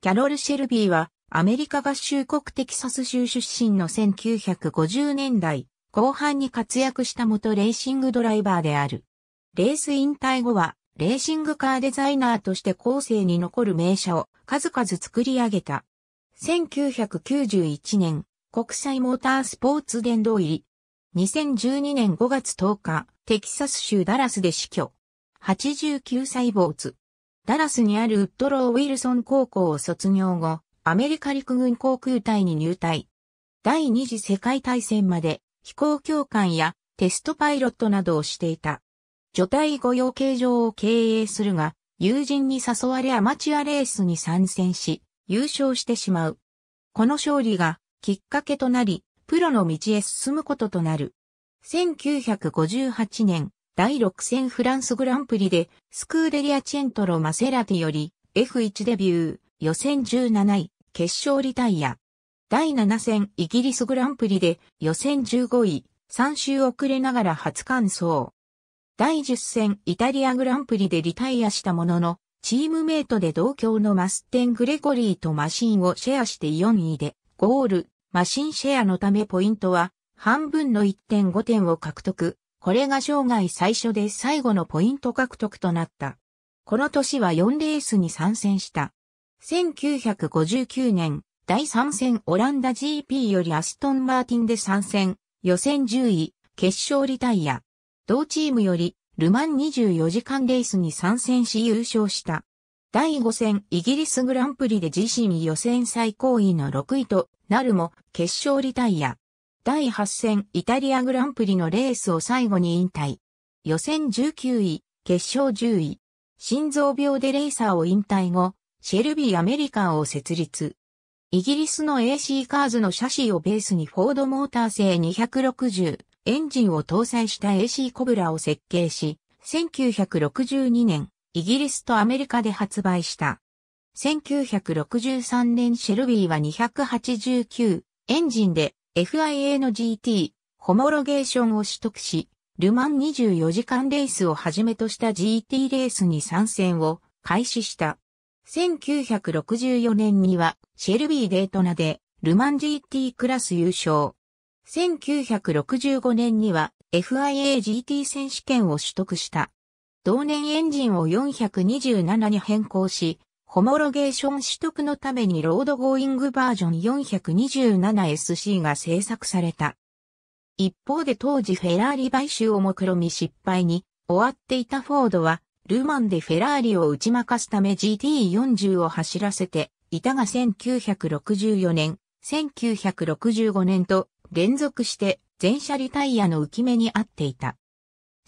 キャロル・シェルビーは、アメリカ合衆国テキサス州出身の1950年代後半に活躍した元レーシングドライバーである。レース引退後は、レーシングカーデザイナーとして後世に残る名車を数々作り上げた。1991年、国際モータースポーツ殿堂入り。2012年5月10日、テキサス州ダラスで死去。89歳没。ダラスにあるウッドロー・ウィルソン高校を卒業後、アメリカ陸軍航空隊に入隊。第二次世界大戦まで飛行教官やテストパイロットなどをしていた。除隊後養鶏場を経営するが、友人に誘われアマチュアレースに参戦し、優勝してしまう。この勝利がきっかけとなり、プロの道へ進むこととなる。1958年、第6戦フランスグランプリで、スクーデリアチェントロマセラティより、F1 デビュー、予選17位、決勝リタイア。第7戦イギリスグランプリで、予選15位、3周遅れながら初完走。第10戦イタリアグランプリでリタイアしたものの、チームメイトで同郷のマステン・グレゴリーとマシンをシェアして4位で、ゴール、マシンシェアのためポイントは、半分の1.5点を獲得。これが生涯最初で最後のポイント獲得となった。この年は4レースに参戦した。1959年、第3戦オランダ GP よりアストン・マーティンで参戦、予選10位、決勝リタイア。同チームより、ルマン24時間レースに参戦し優勝した。第5戦イギリスグランプリで自身予選最高位の6位となるも決勝リタイア。第8戦イタリアグランプリのレースを最後に引退。予選19位、決勝10位。心臓病でレーサーを引退後、シェルビーアメリカンを設立。イギリスの AC カーズの車種をベースにフォードモーター製260エンジンを搭載した AC コブラを設計し、1962年、イギリスとアメリカで発売した。1963年シェルビーは289エンジンで FIA の GT、ホモロゲーションを取得し、ルマン24時間レースをはじめとした GT レースに参戦を開始した。1964年にはシェルビーデートナでルマン GT クラス優勝。1965年には FIA GT 選手権を取得した。同年エンジンを427に変更し、ホモロゲーション取得のためにロードゴーイングバージョン 427SC が制作された。一方で当時フェラーリ買収を目論み失敗に終わっていたフォードは、ルマンでフェラーリを打ち負かすため GT40 を走らせて、いたが1964年、1965年と連続して全車リタイヤの浮き目に合っていた。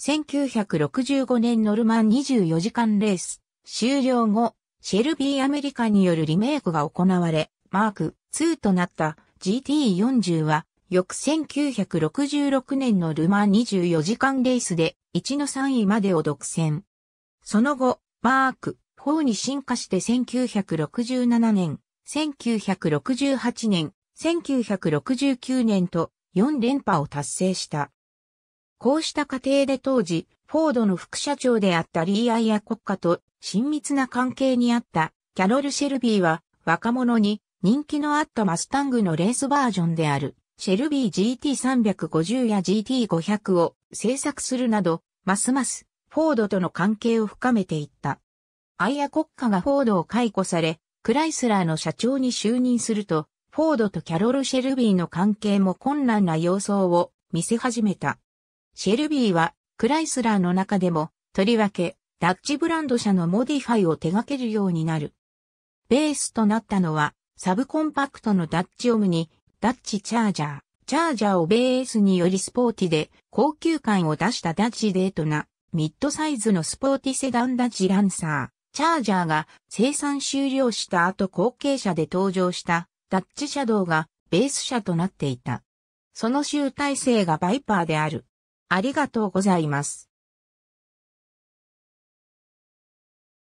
1965年ノルマン24時間レース終了後、シェルビーアメリカによるリメイクが行われ、マーク2となった GT40 は、翌1966年のルマン24時間レースで1の3位までを独占。その後、マーク4に進化して1967年、1968年、1969年と4連覇を達成した。こうした過程で当時、フォードの副社長であったリー・アイア国家と親密な関係にあったキャロル・シェルビーは若者に人気のあったマスタングのレースバージョンであるシェルビー GT350 や GT500 を制作するなど、ますますフォードとの関係を深めていった。アイア国家がフォードを解雇され、クライスラーの社長に就任すると、フォードとキャロル・シェルビーの関係も困難な様相を見せ始めた。シェルビーはクライスラーの中でも、とりわけダッチブランド社のモディファイを手掛けるようになる。ベースとなったのは、サブコンパクトのダッチオムに、ダッチチャージャー、チャージャーをベースによりスポーティで高級感を出したダッチデートな、ミッドサイズのスポーティセダンダッチランサー、チャージャーが生産終了した後後継者で登場したダッチシャドウがベース車となっていた。その集大成がバイパーである。ありがとうございます。